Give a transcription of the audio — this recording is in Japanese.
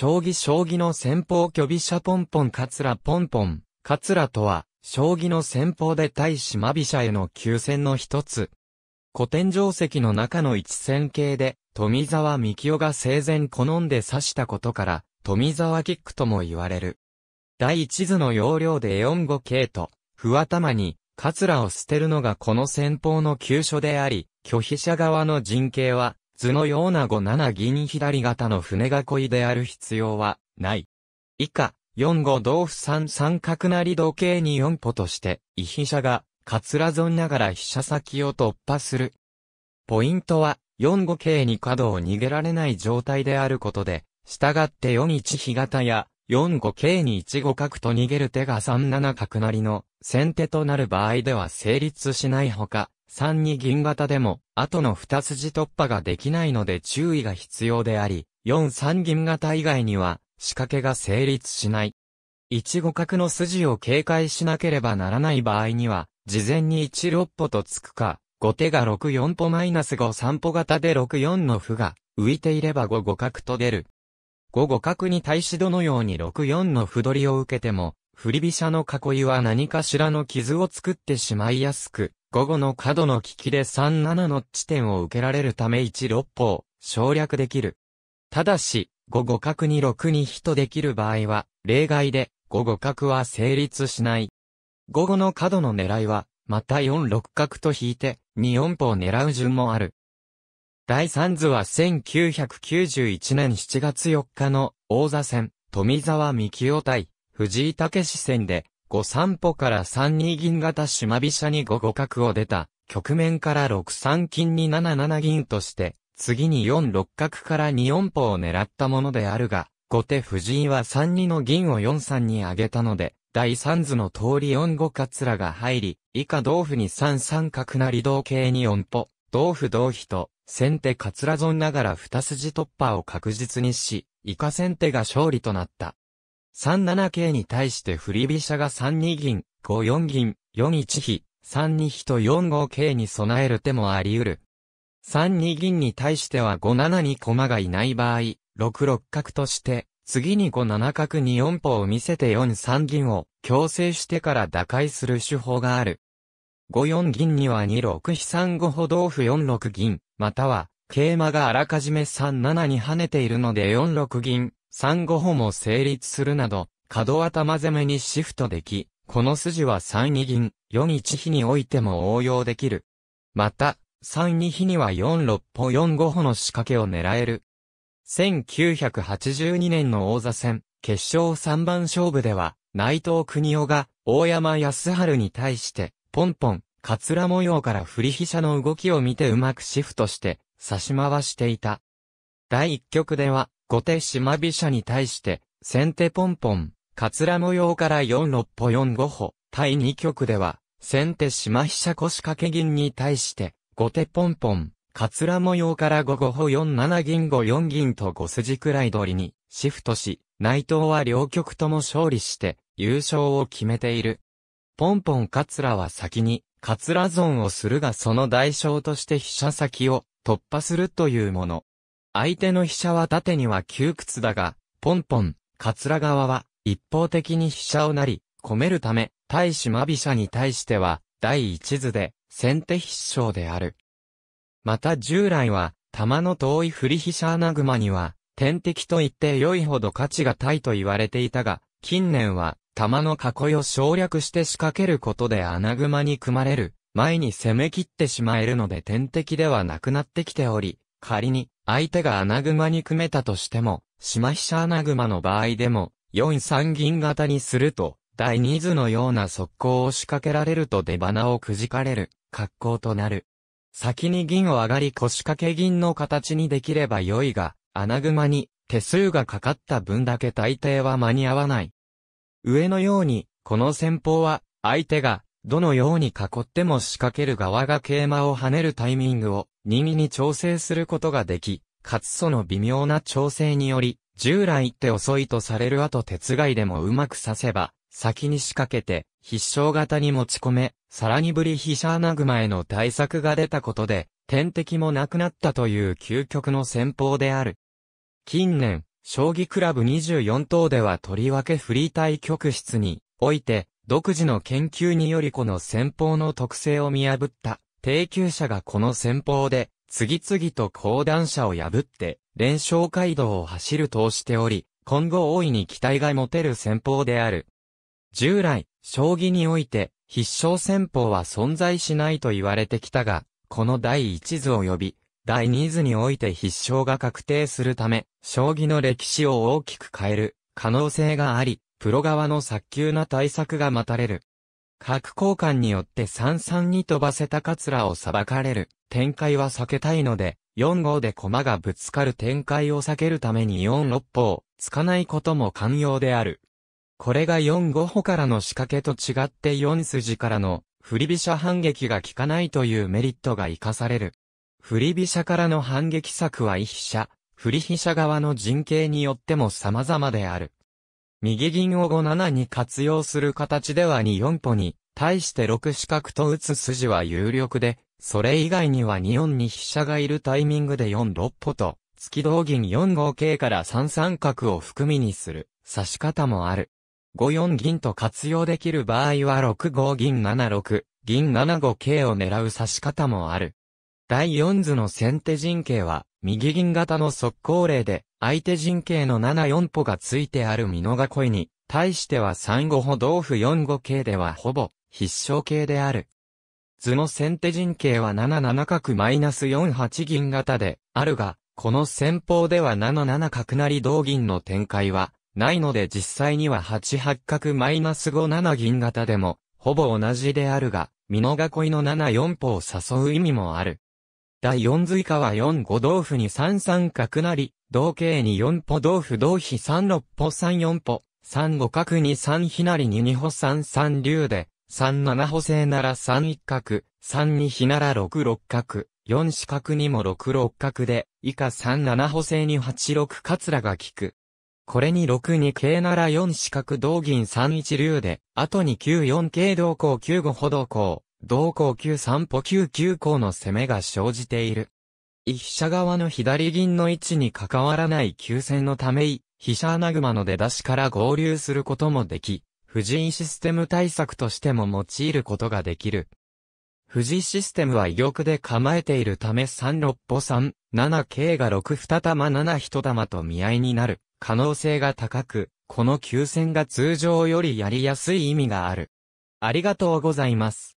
将棋将棋の先方巨飛車ポンポンカツラポンポン、カツラとは、将棋の先方で対し間飛車への急戦の一つ。古典定石の中の一戦形で、富沢幹夫が生前好んで指したことから、富沢キックとも言われる。第一図の要領で4五桂と、不頭に、カツラを捨てるのがこの戦法の急所であり、拒否者側の陣形は、図のような5七銀左型の船囲いである必要はない。以下、4五同歩3三角成同桂に4歩として、異飛車が、かつら損ながら飛車先を突破する。ポイントは、4五桂に角を逃げられない状態であることで、従って4一飛型や、4五桂に1五角と逃げる手が3七角成の先手となる場合では成立しないほか、3に銀型でも、後の2筋突破ができないので注意が必要であり、4、3銀型以外には、仕掛けが成立しない。一互角の筋を警戒しなければならない場合には、事前に一六歩とつくか、後手が六四歩マイナス五三歩型で六四の歩が、浮いていれば五互角と出る。五互角に対しどのように六四の歩取りを受けても、振り飛車の囲いは何かしらの傷を作ってしまいやすく、午後の角の利きで37の地点を受けられるため1六を省略できる。ただし、午後角に6に比とできる場合は、例外で、午後角は成立しない。午後の角の狙いは、また4六角と引いて、2四歩を狙う順もある。第3図は1991年7月4日の王座戦、富澤美清対藤井武史戦で五三歩から三二銀型島飛車に五五角を出た、局面から六三金に七七銀として、次に四六角から二四歩を狙ったものであるが、後手藤井は三二の銀を四三に上げたので、第三図の通り四五桂が入り、以下同歩に三三角なり同桂に四歩、同歩同飛と、先手桂損ながら二筋突破を確実にし、以下先手が勝利となった。37系に対して振り飛車が32銀、54銀、41飛、32飛と4五桂に備える手もあり得る。32銀に対しては5七に駒がいない場合、6六角として、次に5七角に4歩を見せて4三銀を強制してから打開する手法がある。5四銀には2六飛3五歩同歩4六銀、または、桂馬があらかじめ3七に跳ねているので4六銀、産後歩も成立するなど、角頭攻めにシフトでき、この筋は三二銀、四一比においても応用できる。また、三二比には四六歩四五歩の仕掛けを狙える。1982年の王座戦、決勝三番勝負では、内藤国夫が、大山康春に対して、ポンポン、カツラ模様から振り飛車の動きを見てうまくシフトして、差し回していた。第一局では、後手島飛車に対して、先手ポンポン、カツラ模様から4六歩4五歩、対2局では、先手島飛車腰掛け銀に対して、後手ポンポン、カツラ模様から5五歩4七銀5四銀と5筋くらい取りに、シフトし、内藤は両局とも勝利して、優勝を決めている。ポンポンカツラは先に、カツラ損をするがその代償として飛車先を突破するというもの。相手の飛車は縦には窮屈だが、ポンポン、桂側は一方的に飛車をなり、込めるため、対し真飛車に対しては、第一図で、先手必勝である。また従来は、玉の遠い振り飛車穴熊には、天敵と言って良いほど価値が大と言われていたが、近年は、玉の囲いを省略して仕掛けることで穴熊に組まれる、前に攻め切ってしまえるので天敵ではなくなってきており、仮に、相手が穴熊に組めたとしても、島飛車穴熊の場合でも、4三銀型にすると、第二図のような速攻を仕掛けられると出花をくじかれる、格好となる。先に銀を上がり腰掛け銀の形にできれば良いが、穴熊に手数がかかった分だけ大抵は間に合わない。上のように、この戦法は、相手が、どのように囲っても仕掛ける側が桂馬を跳ねるタイミングを、耳に調整することができ、かつその微妙な調整により、従来って遅いとされる後手ついでもうまく刺せば、先に仕掛けて、必勝型に持ち込め、さらにブリヒシャーナグマへの対策が出たことで、天敵もなくなったという究極の戦法である。近年、将棋クラブ24等ではとりわけフリー対局室において、独自の研究によりこの戦法の特性を見破った低級者がこの戦法で、次々と高段者を破って、連勝街道を走るとしており、今後大いに期待が持てる戦法である。従来、将棋において、必勝戦法は存在しないと言われてきたが、この第一図及び、第二図において必勝が確定するため、将棋の歴史を大きく変える可能性があり、プロ側の早急な対策が待たれる。核交換によって三々に飛ばせた桂を裁かれる展開は避けたいので、四号で駒がぶつかる展開を避けるために四六歩をつかないことも寛容である。これが四五歩からの仕掛けと違って四筋からの振り飛車反撃が効かないというメリットが活かされる。振り飛車からの反撃策は一飛車、振り飛車側の陣形によっても様々である。右銀を5七に活用する形では2四歩に、対して6四角と打つ筋は有力で、それ以外には2四に飛車がいるタイミングで4六歩と、月同銀4五桂から3三角を含みにする、指し方もある。5四銀と活用できる場合は6五銀7六、銀7五桂を狙う指し方もある。第4図の先手陣形は、右銀型の速攻例で、相手陣形の74歩がついてある美濃囲いに、対しては35歩同歩4五形ではほぼ必勝形である。図の先手陣形は77角マイナス48銀型であるが、この戦法では77角成同銀の展開はないので実際には8八角マイナス57銀型でもほぼ同じであるが、美濃囲いの74歩を誘う意味もある。第四図以下は四五同歩に三三角なり、同形に四歩同歩同飛三六歩三四歩、三五角に三ひなりに二歩三三竜で、三七歩制なら三一角、三二ひなら六六角、四四角にも六六角で、以下三七歩制に八六桂が効く。これに六二桂なら四四角同銀三一竜で、後に九四桂同行九五歩同行。同校9三歩9急行の攻めが生じている。一飛車側の左銀の位置に関わらない急戦のため、飛車穴熊の出だしから合流することもでき、藤井システム対策としても用いることができる。藤井システムは威力で構えているため3六歩3、7桂が6二玉7一玉と見合いになる可能性が高く、この急戦が通常よりやりやすい意味がある。ありがとうございます。